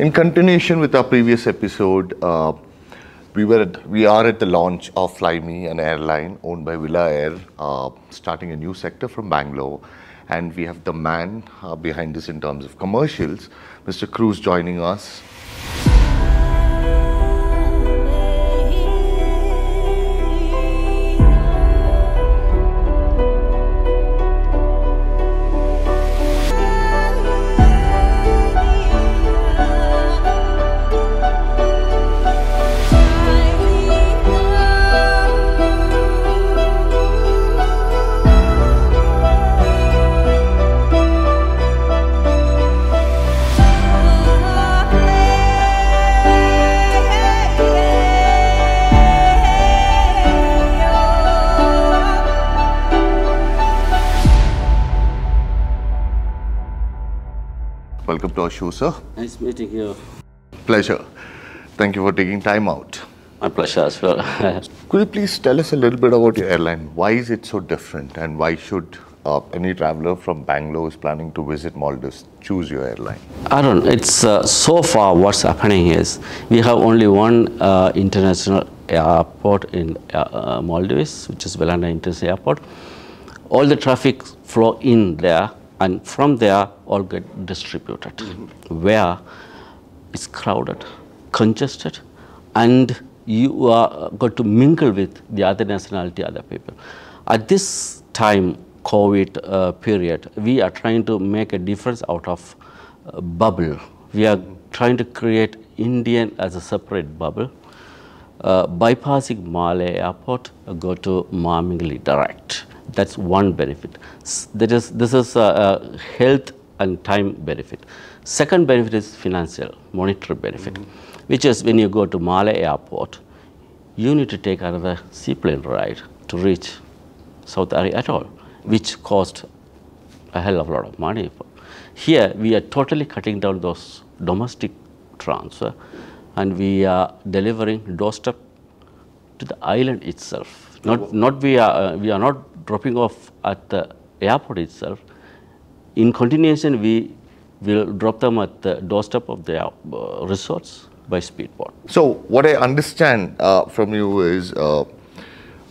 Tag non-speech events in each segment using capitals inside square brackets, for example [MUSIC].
In continuation with our previous episode, uh, we were at, we are at the launch of FlyMe, an airline owned by Villa Air, uh, starting a new sector from Bangalore. And we have the man uh, behind this in terms of commercials, Mr. Cruz joining us Welcome to our show, sir. Nice meeting you. Pleasure. Thank you for taking time out. My pleasure as well. [LAUGHS] Could you please tell us a little bit about your airline? Why is it so different and why should uh, any traveler from Bangalore who is planning to visit Maldives, choose your airline? Arun, it's uh, so far what's happening is we have only one uh, international airport in uh, uh, Maldives, which is Belanda International Airport. All the traffic flow in there and from there all get distributed mm -hmm. where it's crowded, congested, and you are going to mingle with the other nationality, other people. At this time, COVID uh, period, we are trying to make a difference out of uh, bubble. We are trying to create Indian as a separate bubble. Uh, bypassing Malay airport, go to Mamingli direct that is one benefit. That is, this is a health and time benefit. Second benefit is financial, monetary benefit, mm -hmm. which is when you go to Malay airport, you need to take another seaplane ride to reach South Area at all, which cost a hell of a lot of money. Here, we are totally cutting down those domestic transfer and we are delivering doorstep to the island itself. Not, not we, are, uh, we are not dropping off at the airport itself. In continuation, we will drop them at the doorstep of their uh, resorts by speedboat. So what I understand uh, from you is uh,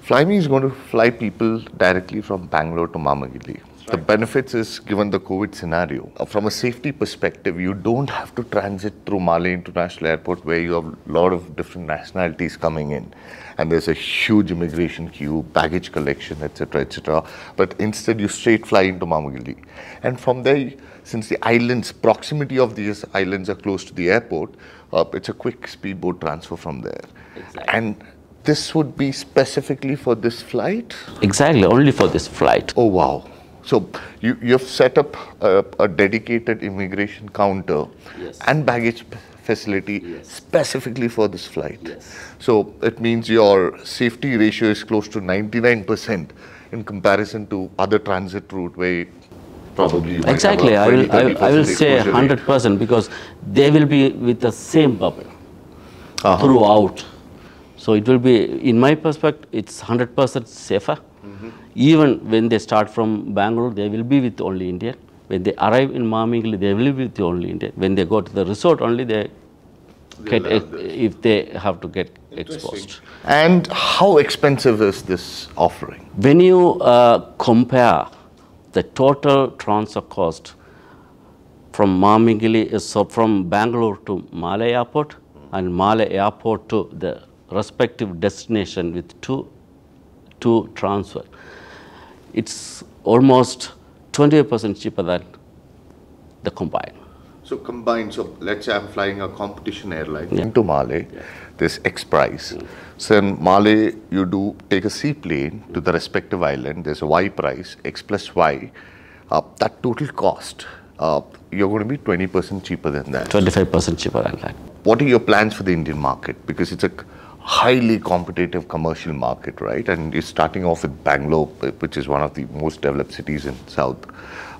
FlyMe is going to fly people directly from Bangalore to Mamagili. The benefits is given the COVID scenario. Uh, from a safety perspective, you don't have to transit through Mali International Airport where you have a lot of different nationalities coming in. And there's a huge immigration queue, baggage collection, etc., etc. But instead, you straight fly into Mamagili. And from there, since the islands, proximity of these islands are close to the airport, uh, it's a quick speedboat transfer from there. Exactly. And this would be specifically for this flight? Exactly, only for this flight. Oh, wow. So you, you've set up a, a dedicated immigration counter yes. and baggage facility yes. specifically for this flight. Yes. So it means your safety ratio is close to 99% in comparison to other transit route where probably exactly I will, I will, I will say 100% rate. because they will be with the same bubble uh -huh. throughout. So it will be, in my perspective, it's 100% safer. Mm -hmm. Even when they start from Bangalore, they will be with only Indian. When they arrive in Mamingli, they will be with only Indian. When they go to the resort only, they Get, if they have to get exposed. And how expensive is this offering? When you uh, compare the total transfer cost from Mamingili, uh, so from Bangalore to Malay Airport and Malay Airport to the respective destination with two, two transfer, it's almost 20% cheaper than the combined. So combined, so let's say I'm flying a competition airline yeah. into Male, yeah. this X price. Mm. So in Male, you do take a seaplane to the respective island, there's a Y price, X plus Y. Uh, that total cost, uh, you're going to be 20% cheaper than that. 25% cheaper than that. What are your plans for the Indian market? Because it's a highly competitive commercial market, right? And you're starting off with Bangalore, which is one of the most developed cities in South.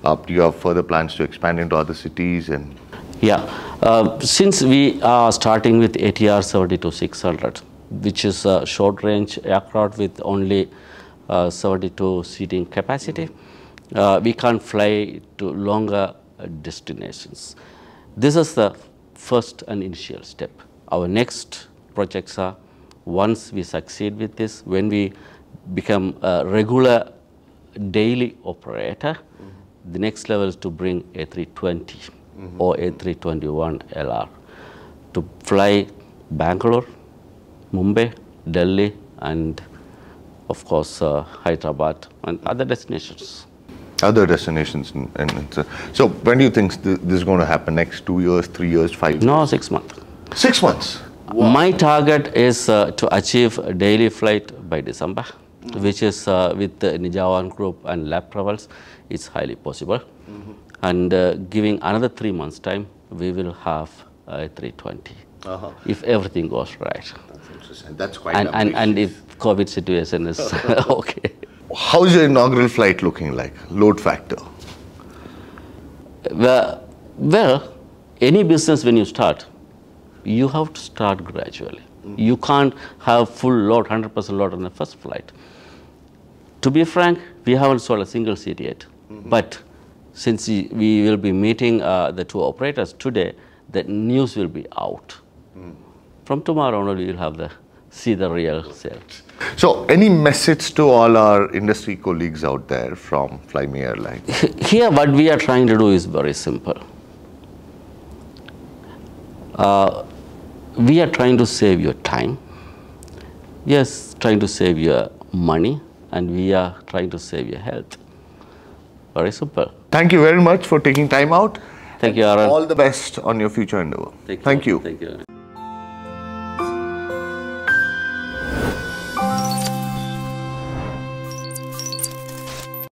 Uh, do you have further plans to expand into other cities and? Yeah, uh, since we are starting with ATR 72600, which is a short range aircraft with only uh, 72 seating capacity, uh, we can't fly to longer destinations. This is the first and initial step. Our next projects are once we succeed with this, when we become a regular daily operator, mm -hmm. the next level is to bring A320 mm -hmm. or A321LR to fly Bangalore, Mumbai, Delhi, and of course uh, Hyderabad and other destinations. Other destinations, and, and so when do you think th this is going to happen? Next two years, three years, five? Years? No, six months. Six months. Wow. My target is uh, to achieve daily flight by December, mm -hmm. which is uh, with the Nijawan group and lab travels, it's highly possible. Mm -hmm. And uh, giving another three months time, we will have 320. -huh. If everything goes right. That's interesting. That's quite And, and, and if COVID situation is [LAUGHS] [LAUGHS] okay. How is your inaugural flight looking like? Load factor? Well, well any business when you start, you have to start gradually. Mm. You can't have full load, 100% load on the first flight. To be frank, we haven't sold a single seat yet. Mm -hmm. But since we will be meeting uh, the two operators today, the news will be out. Mm. From tomorrow onward, we will have the see the real sales. So, any message to all our industry colleagues out there from Flyme Airlines? Here, what we are trying to do is very simple. Uh, we are trying to save your time, yes, trying to save your money, and we are trying to save your health. Very simple. Thank you very much for taking time out. Thank you, Aaron. All the best on your future endeavor. Thank you. Thank you. Thank you.